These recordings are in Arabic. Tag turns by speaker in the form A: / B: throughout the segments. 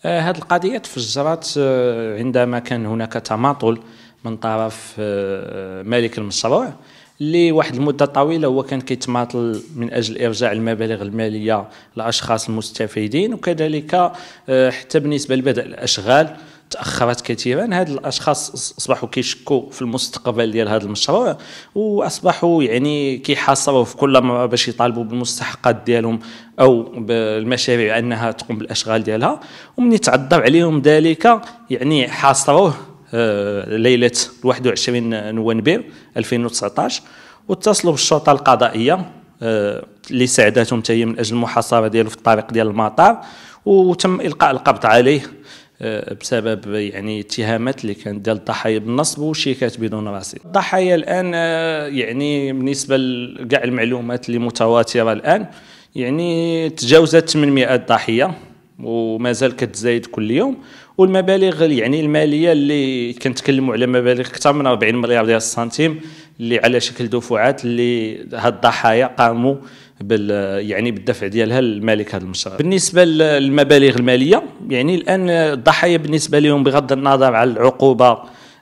A: هذه آه، القضية تفجرت آه، عندما كان هناك تماطل من طرف آه، مالك المشروع لواحد المدة طويلة هو كان كيتماطل من أجل إرجاع المبالغ المالية لأشخاص المستفيدين وكذلك حتى بالنسبة لبدء الأشغال تاخرت كثيرا هاد الاشخاص اصبحوا كيشكوا في المستقبل ديال هذا المشروع واصبحوا يعني كيحاصروا في كل مره باش يطالبوا بالمستحقات ديالهم او بالمشاريع انها تقوم بالاشغال ديالها ومن تعذر عليهم ذلك يعني حاصروه آه، ليله 21 نوفمبر 2019 واتصلوا بالشرطه القضائيه آه، اللي ساعدتهم حتى من اجل المحاصره ديالو في الطريق ديال المطار وتم القاء القبض عليه آه، بسبب يعني اتهامات اللي كانت ديال الضحايا بالنصب وشيكات بدون رصيد الضحايا الان آه، يعني بالنسبه لكاع المعلومات اللي متواتره الان يعني تجاوزت 800 ضحيه ومازال كتزايد كل يوم والمبالغ يعني الماليه اللي كنتكلموا على مبالغ اكثر من 40 مليار ديال السنتيم اللي على شكل دفعات اللي هاد الضحايا قاموا بال يعني بالدفع ديالها للمالك هذا المشروع بالنسبه للمبالغ الماليه يعني الان الضحايا بالنسبه لهم بغض النظر على العقوبه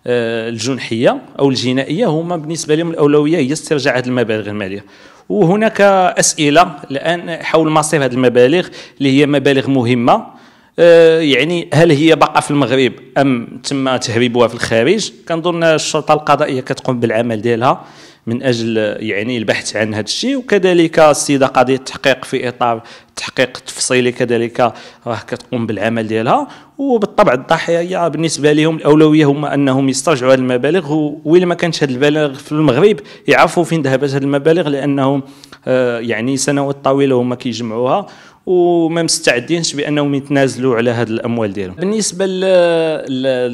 A: آه، الجنحيه او الجنائيه هما بالنسبه لهم الاولويه هي استرجاع هذه المبالغ الماليه وهناك اسئله الان حول مصير هذه المبالغ اللي هي مبالغ مهمه آه، يعني هل هي باقه في المغرب ام تم تهريبها في الخارج كنظن الشرطه القضائيه كتقوم بالعمل ديالها من اجل يعني البحث عن هذا الشيء وكذلك السيده قضيه التحقيق في اطار التحقيق التفصيلي كذلك راه كتقوم بالعمل ديالها وبالطبع الضحايا بالنسبه لهم الاولويه هما انهم يسترجعوا هذه المبالغ وإلا ما كانش هذه المبالغ في المغرب يعرفوا فين ذهبت هذه المبالغ لانهم آه، يعني سنوات طويله هما كيجمعوها كي وما مستعدينش بانهم يتنازلوا على هذه الاموال ديالهم بالنسبه ل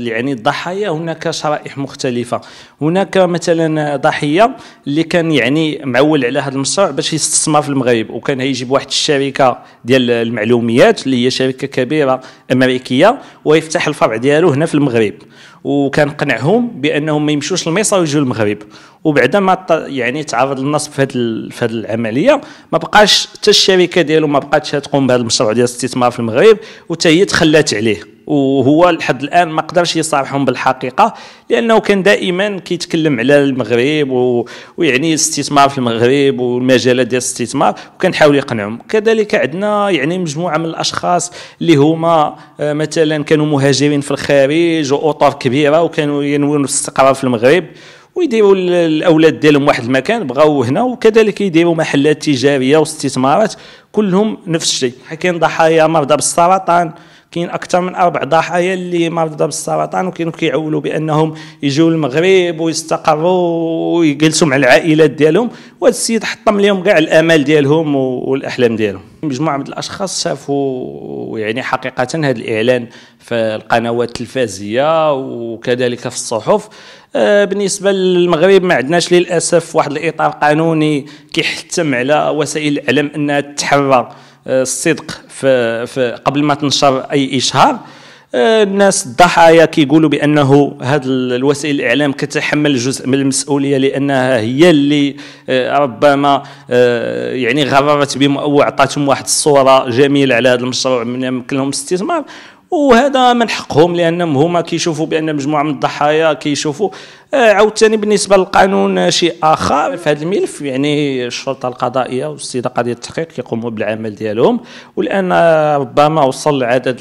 A: يعني الضحايا هناك شرائح مختلفه هناك مثلا ضحيه اللي كان يعني معول على هذا المشروع باش يستثمر في المغرب وكان هيجيب واحد الشركه ديال المعلوميات اللي هي شركه كبيره امريكيه ويفتح الفرع ديالو هنا في المغرب وكنقنعهم بانهم ما يمشوش لميصا ويجوا للمغرب وبعد ما يعني تعرض للنصب في هذه في هذه العمليه ما بقاش حتى الشركه ديالو ما بقاتش تقوم بهذا المشروع ديال الاستثمار في المغرب وتا هي تخلات عليه وهو لحد الان ما قدرش يصارحهم بالحقيقه لانه كان دائما كيتكلم على المغرب و... ويعني الاستثمار في المغرب والمجالات ديال الاستثمار وكان حاول يقنعهم كذلك عندنا يعني مجموعه من الاشخاص اللي هما آه، مثلا كانوا مهاجرين في الخارج واطر كبيره وكانوا ينوون الاستقرار في المغرب ويديروا الاولاد ديالهم واحد المكان بغاو هنا وكذلك يديروا محلات تجاريه واستثمارات كلهم نفس الشيء كاين ضحايا مرضى بالسرطان كاين اكثر من اربع ضحايا اللي مرضى بالسرطان وكانوا كيعولوا بانهم يجوا المغرب ويستقروا ويجلسوا مع العائلات ديالهم وهذا السيد حطم لهم كاع الامال ديالهم والاحلام ديالهم مجموعه من الاشخاص شافوا يعني حقيقه هذا الاعلان في القنوات التلفازيه وكذلك في الصحف آه، بالنسبه للمغرب ما عندناش للاسف واحد الاطار قانوني كيحتم على وسائل الاعلام انها تتحرر الصدق في, في قبل ما تنشر اي اشهار آه، الناس الضحايا كيقولوا بانه هذه الوسائل الاعلام كتحمل جزء من المسؤوليه لانها هي اللي آه، ربما آه، يعني غررت بهم او عطاتهم واحد الصوره جميله على هذا المشروع من يمكن لهم الاستثمار وهذا من حقهم لانهم هما كيشوفوا بان مجموعه من الضحايا كيشوفوا عاوتاني بالنسبه للقانون شيء اخر في هذا الملف يعني الشرطه القضائيه والسيده قضيه التحقيق كيقوموا بالعمل ديالهم والان ربما وصل عدد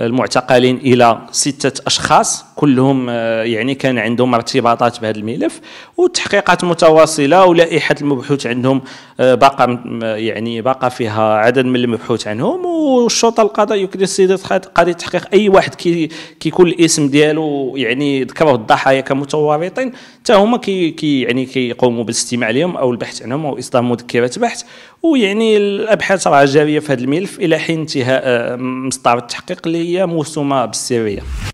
A: المعتقلين الى سته اشخاص كلهم آه، يعني كان عندهم ارتباطات بهذا الملف والتحقيقات متواصله ولائحه المبحوث عندهم آه، باقى يعني باقى فيها عدد من المبحوث عنهم والشرطه القضائيه وكذا السيده قضيه التحقيق اي واحد كيكون الاسم ديالو يعني ذكره الضحايا كمتوسط متورطين حتى هما كي, كي يعني كيقوموا بالاستماع لهم او البحث عنهم او اصدار مذكرات بحث ويعني الابحاث راه جاريه في هذا الملف الى حين انتهاء مسطره آه، التحقيق اللي هي موسومه بالسريه